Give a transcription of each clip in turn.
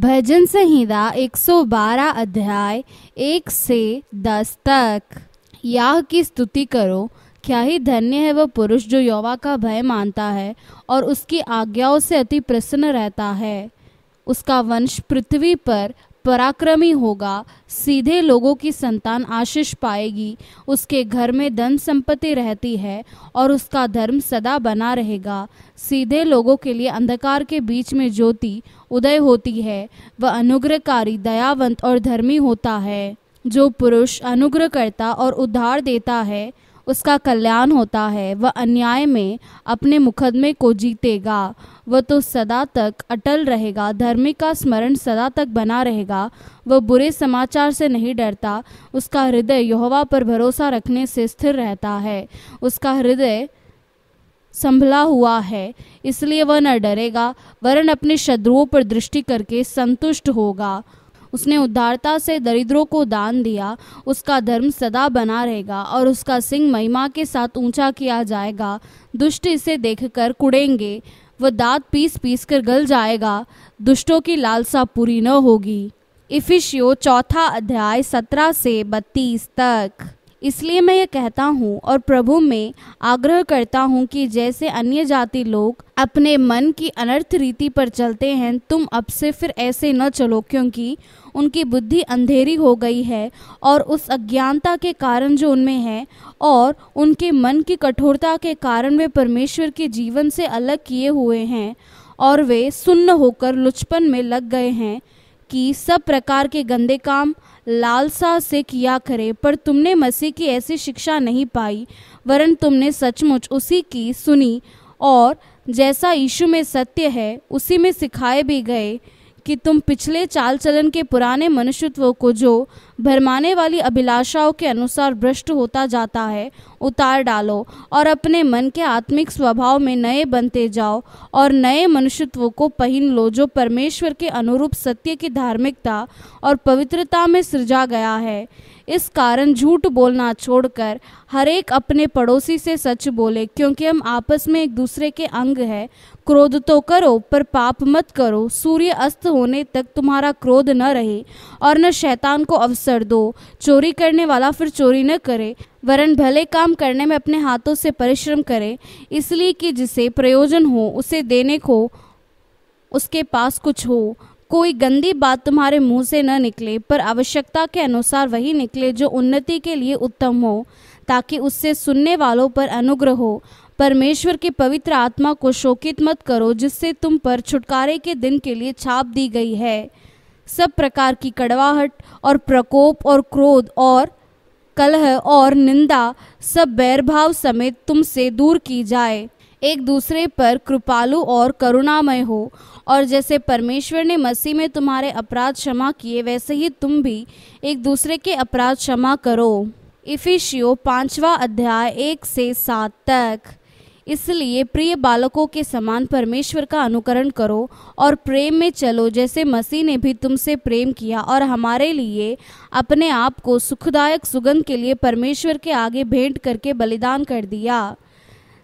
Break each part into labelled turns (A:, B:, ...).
A: भजन संहिता 112 अध्याय 1 से 10 तक याह की स्तुति करो क्या ही धन्य है वह पुरुष जो यौवा का भय मानता है और उसकी आज्ञाओं से अति प्रसन्न रहता है उसका वंश पृथ्वी पर पराक्रमी होगा सीधे लोगों की संतान आशीष पाएगी उसके घर में धन संपत्ति रहती है और उसका धर्म सदा बना रहेगा सीधे लोगों के लिए अंधकार के बीच में ज्योति उदय होती है वह अनुग्रहकारी दयावंत और धर्मी होता है जो पुरुष अनुग्रह करता और उद्धार देता है उसका कल्याण होता है वह अन्याय में अपने मुकदमे को जीतेगा वह तो सदा तक अटल रहेगा धर्म का स्मरण सदा तक बना रहेगा वह बुरे समाचार से नहीं डरता उसका हृदय यहोवा पर भरोसा रखने से स्थिर रहता है उसका हृदय संभला हुआ है इसलिए वह न डरेगा वरन अपने शत्रुओं पर दृष्टि करके संतुष्ट होगा उसने उदारता से दरिद्रों को दान दिया उसका धर्म सदा बना रहेगा और उसका सिंह महिमा के साथ ऊंचा किया जाएगा दुष्ट इसे देखकर कुड़ेंगे वह दांत पीस पीस कर गल जाएगा दुष्टों की लालसा पूरी न होगी इफिशियो चौथा अध्याय सत्रह से बत्तीस तक इसलिए मैं ये कहता हूँ और प्रभु में आग्रह करता हूँ कि जैसे अन्य जाति लोग अपने मन की अनर्थ रीति पर चलते हैं तुम अब से फिर ऐसे न चलो क्योंकि उनकी बुद्धि अंधेरी हो गई है और उस अज्ञानता के कारण जो उनमें है और उनके मन की कठोरता के कारण वे परमेश्वर के जीवन से अलग किए हुए हैं और वे सुन्न होकर लुचपन में लग गए हैं कि सब प्रकार के गंदे काम लालसा से किया करे पर तुमने मसीह की ऐसी शिक्षा नहीं पाई वरन तुमने सचमुच उसी की सुनी और जैसा यीशु में सत्य है उसी में सिखाए भी गए कि तुम पिछले चाल चलन के पुराने मनुष्यत्व को जो भरमाने वाली अभिलाषाओं के अनुसार भ्रष्ट होता जाता है उतार डालो और अपने मन के आत्मिक स्वभाव में नए बनते जाओ और नए मनुष्यत्व को पहन लो जो परमेश्वर के अनुरूप सत्य की धार्मिकता और पवित्रता में सृजा गया है इस कारण झूठ बोलना छोड़कर हर एक अपने पड़ोसी से सच बोले क्योंकि हम आपस में एक दूसरे के अंग है क्रोध तो करो पर पाप मत करो सूर्य अस्त होने तक तुम्हारा क्रोध न रहे और न शैतान को अवसर अवसर दो चोरी करने वाला फिर चोरी न करे वरन भले काम करने में अपने हाथों से परिश्रम करे इसलिए कि जिसे प्रयोजन हो उसे देने को उसके पास कुछ हो कोई गंदी बात तुम्हारे मुंह से न निकले पर आवश्यकता के अनुसार वही निकले जो उन्नति के लिए उत्तम हो ताकि उससे सुनने वालों पर अनुग्रह हो परमेश्वर की पवित्र आत्मा को शोकित मत करो जिससे तुम पर छुटकारे के दिन के लिए छाप दी गई है सब प्रकार की कड़वाहट और प्रकोप और क्रोध और कलह और निंदा सब बैरभाव समेत तुमसे दूर की जाए एक दूसरे पर कृपालु और करुणामय हो और जैसे परमेश्वर ने मसीह में तुम्हारे अपराध क्षमा किए वैसे ही तुम भी एक दूसरे के अपराध क्षमा करो इफिशियो पांचवा अध्याय एक से सात तक इसलिए प्रिय बालकों के समान परमेश्वर का अनुकरण करो और प्रेम में चलो जैसे मसीह ने भी तुमसे प्रेम किया और हमारे लिए अपने आप को सुखदायक सुगंध के लिए परमेश्वर के आगे भेंट करके बलिदान कर दिया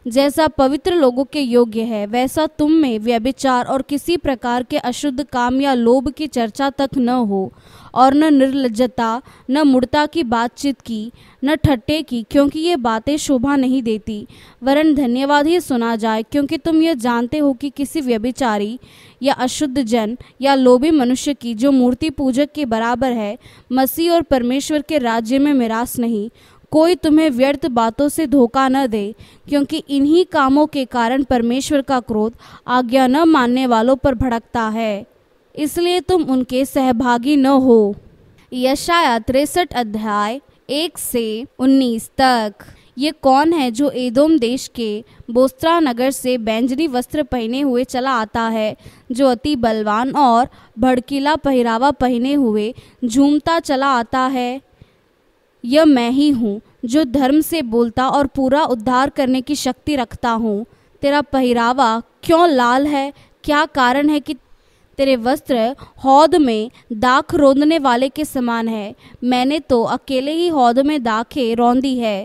A: जैसा पवित्र लोगों के योग्य है वैसा तुम में व्यभिचार और किसी प्रकार के अशुद्ध काम या लोभ की चर्चा तक न हो और न निर्लजता न मुड़ता की बातचीत की न ठट्टे की क्योंकि ये बातें शोभा नहीं देती वरन धन्यवाद ही सुना जाए क्योंकि तुम ये जानते हो कि किसी व्यभिचारी या अशुद्ध जन या लोभी मनुष्य की जो मूर्ति पूजक के बराबर है मसीह और परमेश्वर के राज्य में मिरास नहीं कोई तुम्हें व्यर्थ बातों से धोखा न दे क्योंकि इन्हीं कामों के कारण परमेश्वर का क्रोध आज्ञा न मानने वालों पर भड़कता है इसलिए तुम उनके सहभागी न हो यशाया तिरसठ अध्याय एक से उन्नीस तक ये कौन है जो एदोम देश के बोस्त्रा नगर से बैंजनी वस्त्र पहने हुए चला आता है जो अति बलवान और भड़कीला पहरावा पहने हुए झूमता चला आता है यह मैं ही हूँ जो धर्म से बोलता और पूरा उद्धार करने की शक्ति रखता हूँ तेरा पहरावा क्यों लाल है क्या कारण है कि तेरे वस्त्र हौद में दाख रोंदने वाले के समान है मैंने तो अकेले ही हौद में दाखें रौंदी है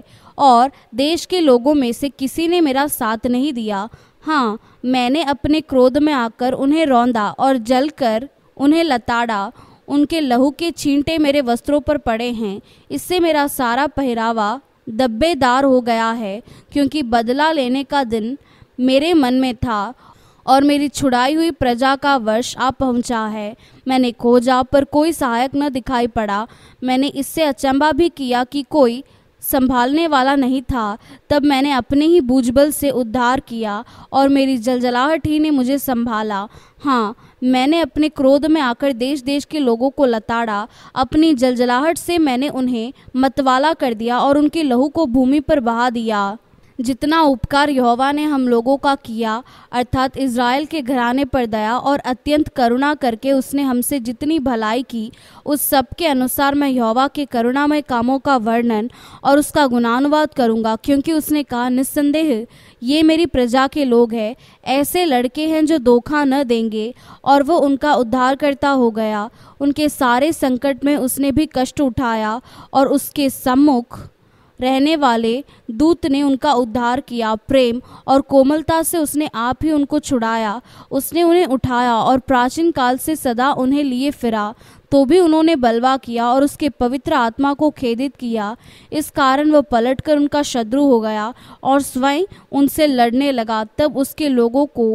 A: और देश के लोगों में से किसी ने मेरा साथ नहीं दिया हाँ मैंने अपने क्रोध में आकर उन्हें रौंदा और जलकर उन्हें लताड़ा उनके लहू के छींटे मेरे वस्त्रों पर पड़े हैं इससे मेरा सारा पहरावा दब्बेदार हो गया है क्योंकि बदला लेने का दिन मेरे मन में था और मेरी छुड़ाई हुई प्रजा का वर्ष आ पहुंचा है मैंने खोजा पर कोई सहायक न दिखाई पड़ा मैंने इससे अचंबा भी किया कि कोई संभालने वाला नहीं था तब मैंने अपने ही बूझबल से उद्धार किया और मेरी जलजलाहट ही ने मुझे संभाला हाँ मैंने अपने क्रोध में आकर देश देश के लोगों को लताड़ा अपनी जलजलाहट से मैंने उन्हें मतवाला कर दिया और उनके लहू को भूमि पर बहा दिया जितना उपकार यहोवा ने हम लोगों का किया अर्थात इज़राइल के घराने पर दया और अत्यंत करुणा करके उसने हमसे जितनी भलाई की उस सब के अनुसार मैं यहोवा के करुणामय कामों का वर्णन और उसका गुणानुवाद करूँगा क्योंकि उसने कहा निस्संदेह ये मेरी प्रजा के लोग हैं ऐसे लड़के हैं जो धोखा न देंगे और वो उनका उद्धारकर्ता हो गया उनके सारे संकट में उसने भी कष्ट उठाया और उसके सम्मुख रहने वाले दूत ने उनका उद्धार किया प्रेम और कोमलता से उसने आप ही उनको छुड़ाया उसने उन्हें उठाया और प्राचीन काल से सदा उन्हें लिए फिरा तो भी उन्होंने बलवा किया और उसके पवित्र आत्मा को खेदित किया इस कारण वह पलटकर उनका शत्रु हो गया और स्वयं उनसे लड़ने लगा तब उसके लोगों को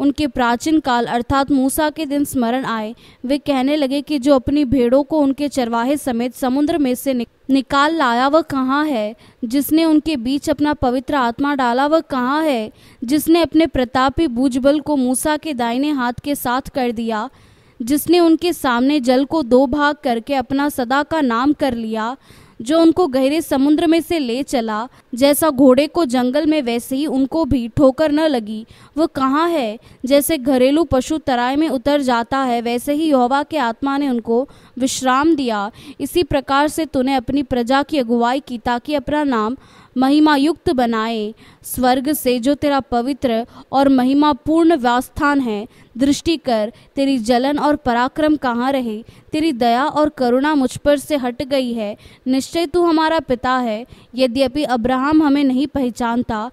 A: उनके प्राचीन काल अर्थात मूसा के दिन स्मरण आए वे कहने लगे कि जो अपनी भेड़ों को उनके चरवाहे समेत समुद्र में से निकाल लाया वह कहाँ है जिसने उनके बीच अपना पवित्र आत्मा डाला वह कहाँ है जिसने अपने प्रतापी भूजबल को मूसा के दाहिने हाथ के साथ कर दिया जिसने उनके सामने जल को दो भाग करके अपना सदा का नाम कर लिया जो उनको गहरे समुद्र में से ले चला जैसा घोड़े को जंगल में वैसे ही उनको भी ठोकर न लगी वह कहाँ है जैसे घरेलू पशु तराई में उतर जाता है वैसे ही यहोवा के आत्मा ने उनको विश्राम दिया इसी प्रकार से तूने अपनी प्रजा की अगुवाई की ताकि अपना नाम महिमायुक्त बनाए स्वर्ग से जो तेरा पवित्र और महिमापूर्ण व्यास्थान है दृष्टि कर तेरी जलन और पराक्रम कहाँ रहे तेरी दया और करुणा मुझ पर से हट गई है निश्चय तू हमारा पिता है यद्यपि अब्राहम हमें नहीं पहचानता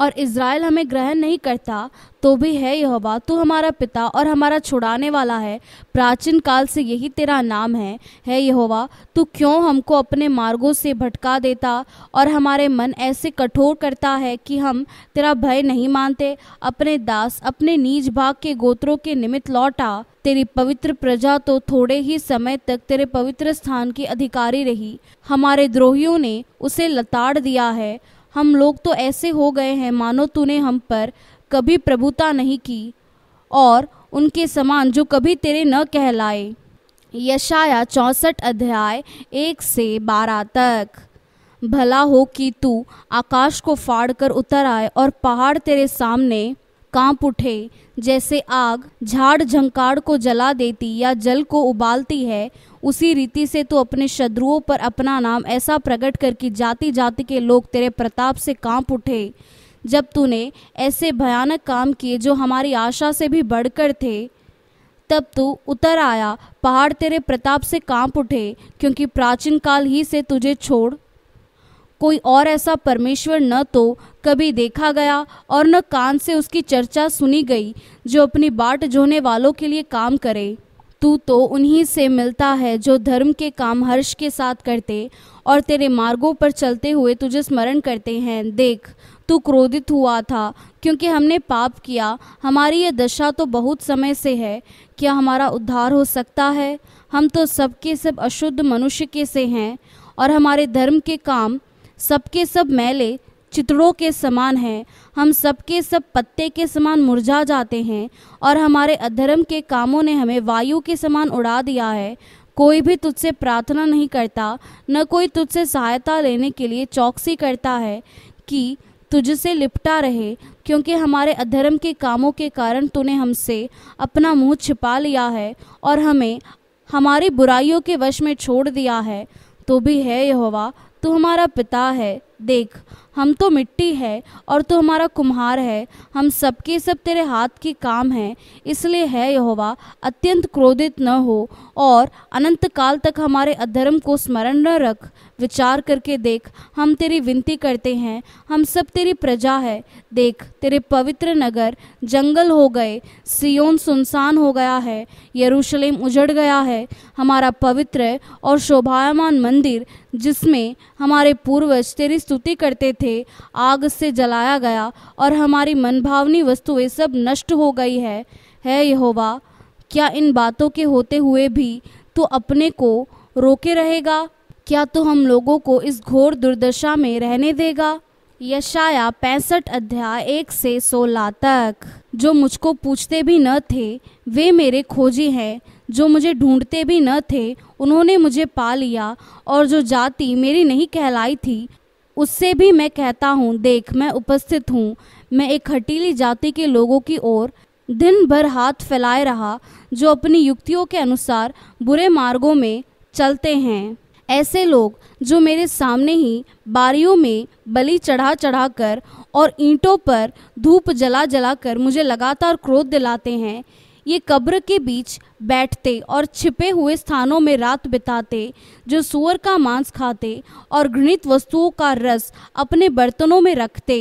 A: और इसराइल हमें ग्रहण नहीं करता तो भी है यहोवा तू हमारा पिता और हमारा छुड़ाने वाला है प्राचीन काल से यही तेरा नाम है है यहोवा तू क्यों हमको अपने मार्गों से भटका देता और हमारे मन ऐसे कठोर करता है कि हम तेरा भय नहीं मानते अपने दास अपने नीच भाग के गोत्रों के निमित्त लौटा तेरी पवित्र प्रजा तो थोड़े ही समय तक तेरे पवित्र स्थान की अधिकारी रही हमारे द्रोहियों ने उसे लताड़ दिया है हम लोग तो ऐसे हो गए हैं मानो तूने हम पर कभी प्रभुता नहीं की और उनके समान जो कभी तेरे न कहलाए यशाया चौंसठ अध्याय एक से बारह तक भला हो कि तू आकाश को फाड़ कर उतर आए और पहाड़ तेरे सामने कांप उठे जैसे आग झाड़ झंकाड़ को जला देती या जल को उबालती है उसी रीति से तू अपने शत्रुओं पर अपना नाम ऐसा प्रकट कर कि जाति जाति के लोग तेरे प्रताप से कांप उठे जब तूने ऐसे भयानक काम किए जो हमारी आशा से भी बढ़कर थे तब तू उतर आया पहाड़ तेरे प्रताप से कांप उठे क्योंकि प्राचीन काल ही से तुझे छोड़ कोई और ऐसा परमेश्वर न तो कभी देखा गया और न कान से उसकी चर्चा सुनी गई जो अपनी बाट जोने वालों के लिए काम करे तू तो उन्हीं से मिलता है जो धर्म के काम हर्ष के साथ करते और तेरे मार्गों पर चलते हुए तुझे स्मरण करते हैं देख तू क्रोधित हुआ था क्योंकि हमने पाप किया हमारी यह दशा तो बहुत समय से है क्या हमारा उद्धार हो सकता है हम तो सबके सब अशुद्ध मनुष्य के से हैं और हमारे धर्म के काम सबके सब मैले चितड़ों के समान हैं हम सबके सब पत्ते के समान मुरझा जाते हैं और हमारे अधर्म के कामों ने हमें वायु के समान उड़ा दिया है कोई भी तुझसे प्रार्थना नहीं करता न कोई तुझसे सहायता लेने के लिए चौकसी करता है कि तुझसे लिपटा रहे क्योंकि हमारे अधर्म के कामों के कारण तूने हमसे अपना मुंह छिपा लिया है और हमें हमारी बुराइयों के वश में छोड़ दिया है तो भी है यहोवा तू हमारा पिता है देख हम तो मिट्टी है और तू तो हमारा कुम्हार है हम सबके सब तेरे हाथ के काम हैं इसलिए है यहोवा अत्यंत क्रोधित न हो और अनंत काल तक हमारे अधर्म को स्मरण न रख विचार करके देख हम तेरी विनती करते हैं हम सब तेरी प्रजा है देख तेरे पवित्र नगर जंगल हो गए सियोन सुनसान हो गया है यरूशलेम उजड़ गया है हमारा पवित्र और शोभायमान मंदिर जिसमें हमारे पूर्वज तेरी स्तुति करते थे आग से जलाया गया और हमारी मनभावनी वस्तुएं सब नष्ट हो गई है है यहोवा क्या इन बातों के होते हुए भी तू अपने को रोके रहेगा क्या तू हम लोगों को इस घोर दुर्दशा में रहने देगा यशाया पैंसठ अध्याय एक से सोलह तक जो मुझको पूछते भी न थे वे मेरे खोजी हैं जो मुझे ढूंढते भी न थे उन्होंने मुझे पा लिया और जो जाति मेरी नहीं कहलाई थी उससे भी मैं कहता हूँ देख मैं उपस्थित हूँ मैं एक हटीली जाति के लोगों की ओर दिन भर हाथ फैलाए रहा जो अपनी युक्तियों के अनुसार बुरे मार्गों में चलते हैं ऐसे लोग जो मेरे सामने ही बारियों में बलि चढ़ा चढ़ा कर और ईंटों पर धूप जला जला कर मुझे लगातार क्रोध दिलाते हैं ये कब्र के बीच बैठते और छिपे हुए स्थानों में रात बिताते जो सुअर का मांस खाते और घृणित वस्तुओं का रस अपने बर्तनों में रखते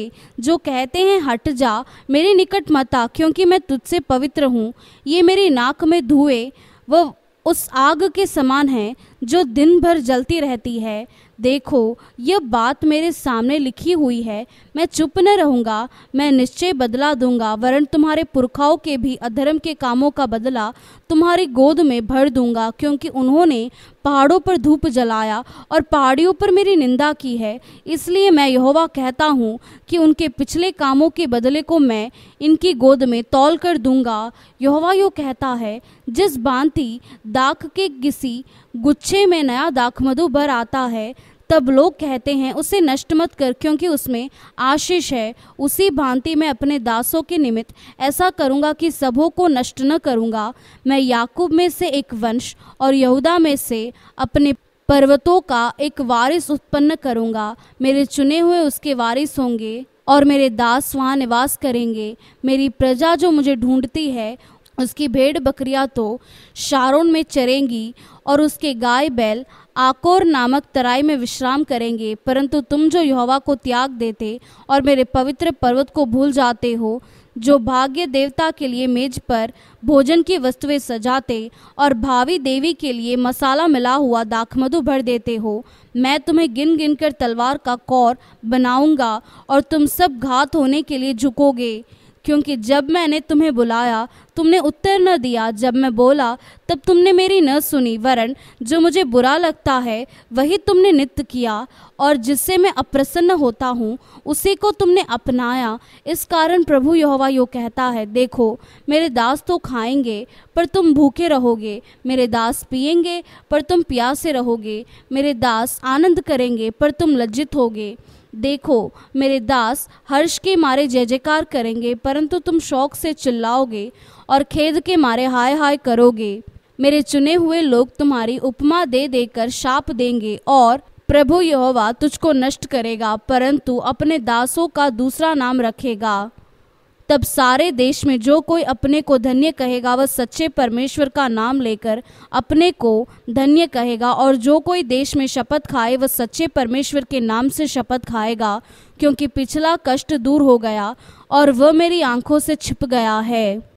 A: जो कहते हैं हट जा मेरे निकट मता क्योंकि मैं तुझसे पवित्र हूँ ये मेरी नाक में धुएँ व उस आग के समान है जो दिन भर जलती रहती है देखो यह बात मेरे सामने लिखी हुई है मैं चुप न रहूंगा मैं निश्चय बदला दूंगा वरन तुम्हारे पुरखाओं के भी अधर्म के कामों का बदला तुम्हारी गोद में भर दूंगा क्योंकि उन्होंने पहाड़ों पर धूप जलाया और पहाड़ियों पर मेरी निंदा की है इसलिए मैं यहोवा कहता हूँ कि उनके पिछले कामों के बदले को मैं इनकी गोद में तौल कर दूंगा यहोवा यो कहता है जिस बांति दाख के किसी गुच्छे में नया दाख मधु भर आता है तब लोग कहते हैं उसे नष्ट मत कर क्योंकि उसमें आशीष है उसी भांति मैं अपने दासों के निमित्त ऐसा करूँगा कि सबों को नष्ट न करूंगा मैं याकूब में से एक वंश और यहूदा में से अपने पर्वतों का एक वारिस उत्पन्न करूँगा मेरे चुने हुए उसके वारिस होंगे और मेरे दास वहाँ निवास करेंगे मेरी प्रजा जो मुझे ढूंढती है उसकी भेड़ बकरियां तो शारोन में चरेंगी और उसके गाय बैल आकोर नामक तराई में विश्राम करेंगे परंतु तुम जो यहोवा को त्याग देते और मेरे पवित्र पर्वत को भूल जाते हो जो भाग्य देवता के लिए मेज पर भोजन की वस्तुएं सजाते और भावी देवी के लिए मसाला मिला हुआ दाखमधु भर देते हो मैं तुम्हें गिन गिन कर तलवार का कौर बनाऊंगा और तुम सब घात होने के लिए झुकोगे क्योंकि जब मैंने तुम्हें बुलाया तुमने उत्तर न दिया जब मैं बोला तब तुमने मेरी न सुनी वरन जो मुझे बुरा लगता है वही तुमने नित्य किया और जिससे मैं अप्रसन्न होता हूँ उसी को तुमने अपनाया इस कारण प्रभु यहोवा यो कहता है देखो मेरे दास तो खाएंगे पर तुम भूखे रहोगे मेरे दास पियेंगे पर तुम प्यासे रहोगे मेरे दास आनंद करेंगे पर तुम लज्जित होगे देखो मेरे दास हर्ष के मारे जय जयकार करेंगे परंतु तुम शौक से चिल्लाओगे और खेद के मारे हाय हाय करोगे मेरे चुने हुए लोग तुम्हारी उपमा दे देकर शाप देंगे और प्रभु यहोवा तुझको नष्ट करेगा परंतु अपने दासों का दूसरा नाम रखेगा तब सारे देश में जो कोई अपने को धन्य कहेगा वह सच्चे परमेश्वर का नाम लेकर अपने को धन्य कहेगा और जो कोई देश में शपथ खाए वह सच्चे परमेश्वर के नाम से शपथ खाएगा क्योंकि पिछला कष्ट दूर हो गया और वह मेरी आंखों से छिप गया है